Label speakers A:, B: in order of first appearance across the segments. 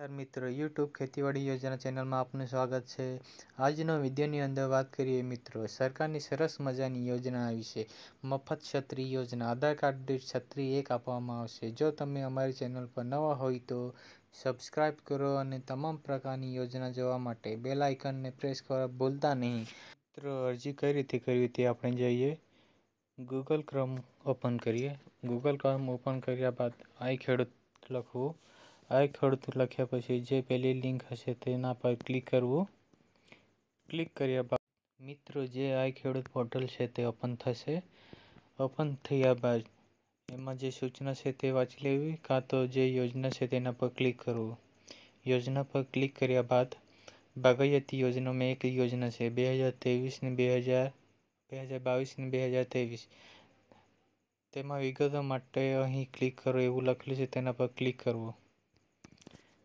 A: નમસ્કાર મિત્રો યુટ્યુબ ખેતીવાડી યોજના ચેનલમાં આપનું સ્વાગત છે આજનો વિદ્યાની અંદર વાત કરીએ મિત્રો સરકારની સરસ મજાની યોજના આવી મફત છત્રી યોજના આધાર કાર્ડ દીઠ છત્રી એક આપવામાં આવશે જો તમે અમારી ચેનલ પર નવા હોય તો સબસ્ક્રાઈબ કરો અને તમામ પ્રકારની યોજના જોવા માટે બેલ આઇકનને પ્રેસ કરવા ભૂલતા નહીં મિત્રો અરજી કઈ રીતે કરવી તે આપણે જઈએ ગૂગલ ક્રમ ઓપન કરીએ ગૂગલ ક્રોમ ઓપન કર્યા બાદ આઈ ખેડૂત લખવું आई खड़ुत લખ્યા પછી જે પહેલી લિંક હશે તેના પર ક્લિક કરો ક્લિક કર્યા બાદ મિત્રો જે આખેડુટ પોર્ટલ છે તે ઓપન થશે ઓપન થયા બાદ એમાં જે સૂચના છે તે વાંચ લેવી કાતો જે યોજના છે તેના પર ક્લિક કરો યોજના પર ક્લિક કર્યા બાદ ભાગ્યતી યોજનાઓમાં એક યોજના છે 2023 ને 2000 2022 ને 2023 તેમાં વિગત માટે અહીં ક્લિક કરો એવું લખેલું છે તેના પર ક્લિક કરો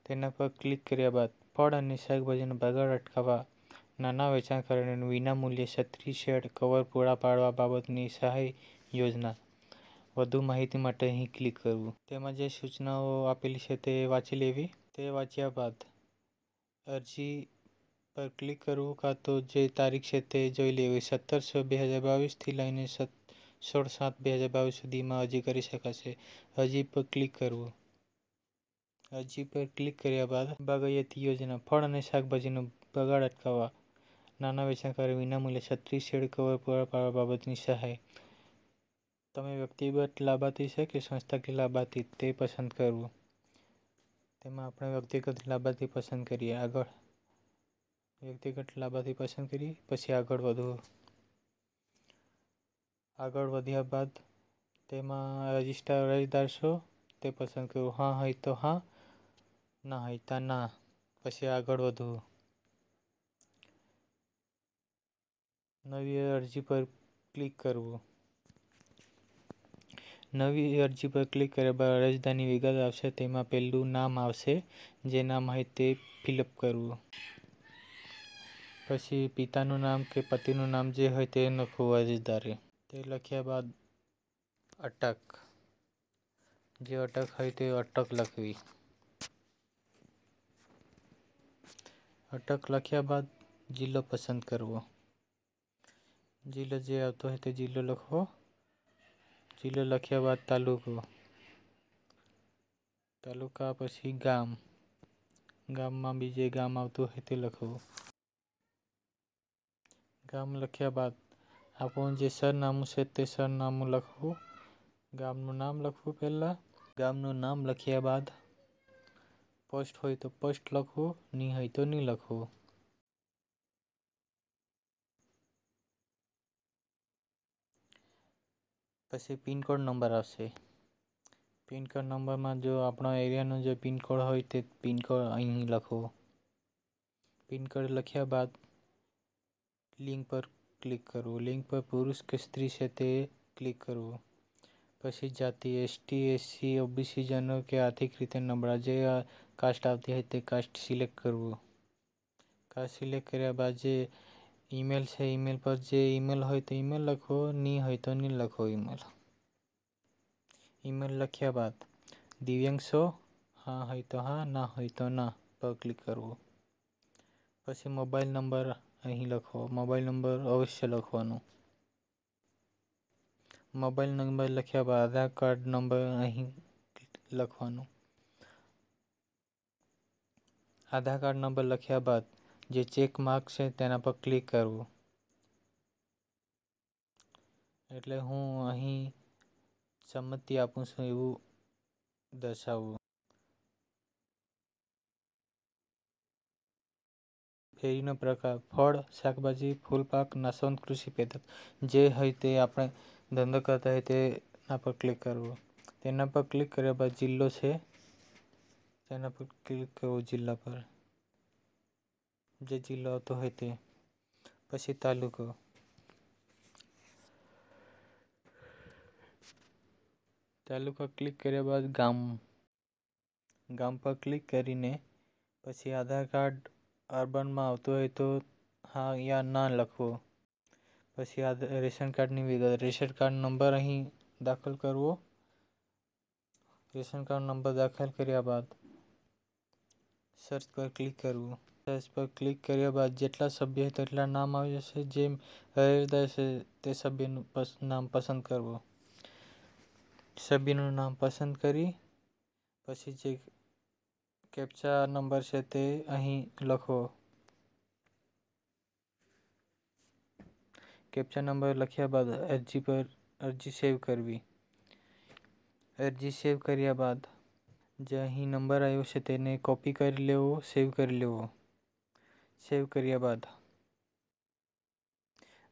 A: તેના પર ક્લિક કર્યા બાદ ફળ અને શાકભાજીનો બગાડ અટકાવવા નાના વેચાણકારોને વિનામૂલ્યે છત્રી શેડ કવર પૂરા પાડવા બાબતની સહાય યોજના વધુ માહિતી માટે અહીં ક્લિક કરવું તેમાં જે સૂચનાઓ આપેલી છે તે વાંચી લેવી તે વાંચ્યા બાદ અરજી પર ક્લિક કરવું કાં તો જે તારીખ છે તે જોઈ લેવી સત્તર છ બે હજાર બાવીસથી લઈને સત સોળ સાત બે હજાર બાવીસ સુધીમાં અરજી કરી શકાશે અરજી પર ક્લિક કરવું અરજી પર ક્લિક કર્યા બાદ બાગાયતી યોજના ફળ અને શાકભાજીનું બગાડ અટકાવવા નાના વેચાણકારો વિનામૂલ્યે છત્રીસ શેડ કવર પૂરા પાડવા બાબતની સહાય તમે વ્યક્તિગત લાભાર્થી છે કે સંસ્થાકીય લાભાર્થી તે પસંદ કરવું તેમાં આપણે વ્યક્તિગત લાભાર્થી પસંદ કરીએ આગળ વ્યક્તિગત લાભાર્થી પસંદ કરીએ પછી આગળ વધવું આગળ વધ્યા બાદ તેમાં રજિસ્ટર અરજદાર છો તે પસંદ કરવું હા હોય તો હા ના હતા ના પછી આગળ વધવું નવી અરજી પર ક્લિક કરવું નવી અરજી પર ક્લિક કર્યા બાદ અરજદારની વિગત આવશે તેમાં પહેલું નામ આવશે જે નામ હોય તે ફિલઅપ કરવું પછી પિતાનું નામ કે પતિનું નામ જે હોય તે લખવું અરજદારે તે લખ્યા બાદ અટક જે અટક હોય તે અટક લખવી ટક લખયા બાદ જિલ્લો પસંદ કરો જિલ્લો જે આવતો હે તે જિલ્લો લખો જિલ્લો લખયા બાદ તાલુકો તાલુકા પછી ગામ ગામમાં બીજે ગામ આવતો હે તે લખો ગામ લખયા બાદ આપું જે સરનામું છે તે સરનામું લખો ગામનું નામ લખો પહેલા ગામનું નામ લખયા બાદ સ્પષ્ટ હોય તો સ્પષ્ટ લખવું નહીં હોય તો નહીં લખવું પછી પિનકોડ નંબર આવશે પિનકોડ નંબરમાં જો આપણા એરિયાનો જે પિનકોડ હોય તે પિનકોડ અહીં લખવો પિનકોડ લખ્યા બાદ લિંક પર ક્લિક કરવું લિંક પર પુરુષ કે સ્ત્રી છે તે ક્લિક કરવું પછી જાતિ એસટી એસસી ઓબીસી જનો કે આર્થિક રીતે નબળા જે કાસ્ટ આવતી હોય તે કાસ્ટ સિલેક્ટ કરવું કાસ્ટ સિલેક્ટ કર્યા બાદ જે ઈમેલ છે ઈમેલ પર જે ઈમેલ હોય તો ઈમેલ લખો નહીં હોય તો નહીં લખો ઈમેલ ઈમેલ લખ્યા બાદ દિવ્યાંગ શો હા હોય તો હા ના હોય તો ના પર ક્લિક કરવું પછી મોબાઈલ નંબર અહીં લખો મોબાઈલ નંબર અવશ્ય લખવાનું મોબાઈલ નંબર લખ્યા બાદ આધાર કાર્ડ નંબર અહીં લખવાનું આધાર કાર્ડ નંબર લખ્યા બાદ જે ચેક માર્ક છે તેના પર ક્લિક કરવું એટલે હું અહીં સંમતિ આપું છું એવું દર્શાવવું ફેરીનો પ્રકાર ફળ શાકભાજી ફૂલપાક નાશવંત કૃષિ પેદક જે હોય તે આપણે ધંધો કરતા હોય તેના પર ક્લિક કરવું તેના પર ક્લિક કર્યા બાદ જિલ્લો છે તેના પર ક્લિક કરવું જિલ્લા પર જે જિલ્લો આવતો હોય તે પછી તાલુકો તાલુકા ક્લિક કર્યા બાદ ગામ ગામ પર ક્લિક કરીને પછી આધાર કાર્ડ અર્બનમાં આવતું હોય તો હા યા ના લખવું પછી આ રેશન કાર્ડની વિગત રેશન કાર્ડ નંબર અહીં દાખલ કરવો રેશન કાર્ડ નંબર દાખલ કર્યા બાદ સર્ચ પર ક્લિક કરવું સર્ચ પર ક્લિક કર્યા બાદ જેટલા સભ્ય તેટલા નામ આવી જશે જેમ હરેરદાર છે તે સભ્યનું નામ પસંદ કરવું સભ્યનું નામ પસંદ કરી પછી જે કેપ્ચા નંબર છે તે અહીં લખવો કેપ્ચા નંબર લખ્યા બાદ અરજી પર અરજી સેવ કરવી અરજી સેવ કર્યા બાદ જે અહીં નંબર આવ્યો છે તેને કોપી કરી લેવો સેવ કરી લેવો સેવ કર્યા બાદ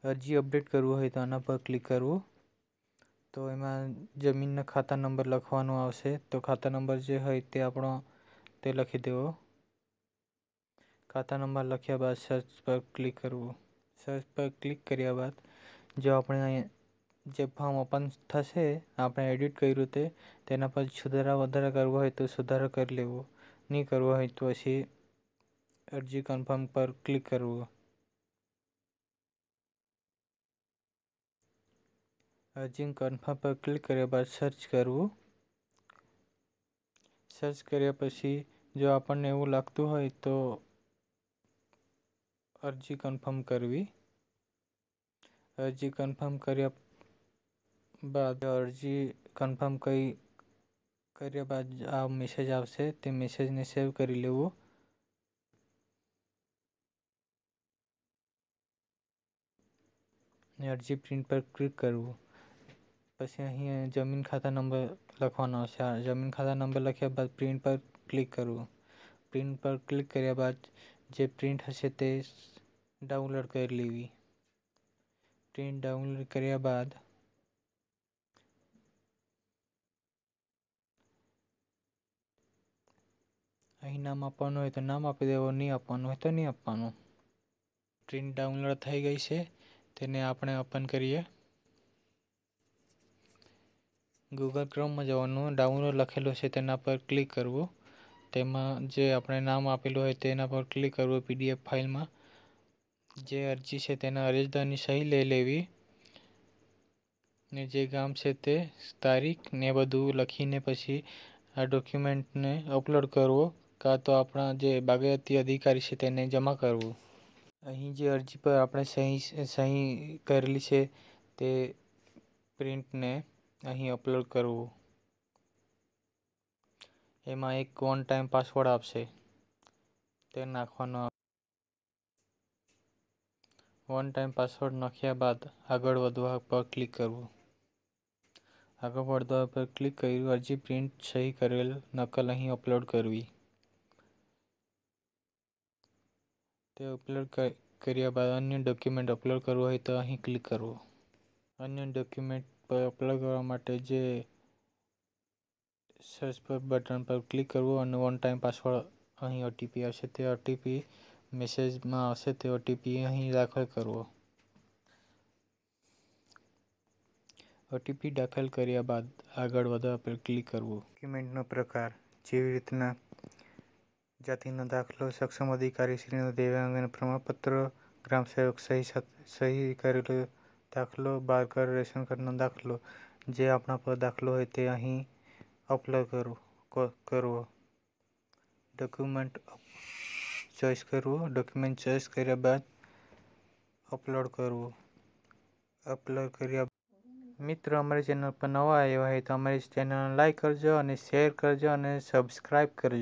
A: અરજી અપડેટ કરવું હોય તો આના પર ક્લિક કરવું તો એમાં જમીનના ખાતા નંબર લખવાનો આવશે તો ખાતા નંબર જે હોય તે આપણો તે લખી દેવો ખાતા નંબર લખ્યા બાદ સર્ચ પર ક્લિક કરવું સર્ચ પર ક્લિક કર્યા બાદ જો આપણે જે ફોર્મ ઓપન થશે આપણે એડિટ કર્યું તે તેના પર સુધારા વધારા કરવો હોય તો સુધારો કરી લેવો નહીં કરવો હોય તો પછી અરજી કન્ફર્મ પર ક્લિક કરવું અરજી કન્ફર્મ પર ક્લિક કર્યા બાદ સર્ચ કરવું સર્ચ કર્યા પછી જો આપણને એવું લાગતું હોય તો अरजी कन्फर्म करी अरजी कन्फर्म कर बाद अरजी कन्फर्म कई कर बाद आ मेसेज आशे ते मेसेज ने सेव कर लेव अरजी प्रिंट पर क्लिक करव पे अ जमीन खाता नंबर लखवा जमीन खाता नंबर लख्या बाद प्रिंट पर क्लिक करव प्रिंट पर क्लिक कर बाद जे प्रिंट हे तो ડાઉનલોડ કરી લેવી પ્રિન્ટ ડાઉનલોડ કર્યા બાદ અહીં નામ આપવાનું હોય તો નામ આપી દેવાનું નહીં આપવાનું હોય તો નહીં આપવાનું પ્રિન્ટ ડાઉનલોડ થઈ ગઈ છે તેને આપણે ઓપન કરીએ ગૂગલ ક્રોમમાં જવાનું ડાઉનલોડ લખેલું છે તેના પર ક્લિક કરવું તેમાં જે આપણે નામ આપેલું હોય તેના પર ક્લિક કરવું પીડીએફ ફાઇલમાં જે અરજી છે તેના અરજદારની સહી લઈ લેવી ને જે ગામ છે તે તારીખ ને બધું લખીને પછી આ ડોક્યુમેન્ટને અપલોડ કરવો કાં તો આપણા જે બાગાયતી અધિકારી છે તેને જમા કરવું અહીં જે અરજી પર આપણે સહી સહી કરેલી છે તે પ્રિન્ટને અહીં અપલોડ કરવું એમાં એક વન ટાઈમ પાસવર્ડ આપશે તે નાખવાનો વન ટાઈમ પાસવર્ડ નાખ્યા બાદ આગળ વધવા પર ક્લિક કરવું આગળ વધવા પર ક્લિક કર્યું અરજી પ્રિન્ટ સહી કરેલ નકલ અહીં અપલોડ કરવી તે અપલોડ કર્યા બાદ અન્ય ડોક્યુમેન્ટ અપલોડ કરવું હોય તો અહીં ક્લિક કરવું અન્ય ડોક્યુમેન્ટ પર અપલોડ કરવા માટે જે સર્ચ પર બટન પર ક્લિક કરવું અને વન ટાઈમ પાસવર્ડ અહીં ઓટીપી આવશે તે ઓટીપી મેસેજમાં આવશે તે ઓટીપી અહીં દાખલ કરવો ઓટીપી દાખલ કર્યા બાદ આગળ વધવા પર ક્લિક કરવું ડોક્યુમેન્ટનો પ્રકાર જેવી રીતના જાતિનો દાખલો સક્ષમ અધિકારી શ્રીનો દિવ્યાંગન પ્રમાણપત્ર ગ્રામ સેવક સહી સહી કરેલો દાખલો બાર બારકર રેશન કાર્ડનો દાખલો જે આપણા પર દાખલો હોય તે અહીં અપલોડ કરવો કરવો ડોક્યુમેન્ટ ચોઈસ કરવું ડોક્યુમેન્ટ ચોઈસ કર્યા બાદ અપલોડ કરવું અપલોડ કર્યા મિત્રો અમારી ચેનલ પર નવા આવ્યા હોય તો અમારી ચેનલને લાઇક કરજો અને શેર કરજો અને સબસ્ક્રાઈબ કરજો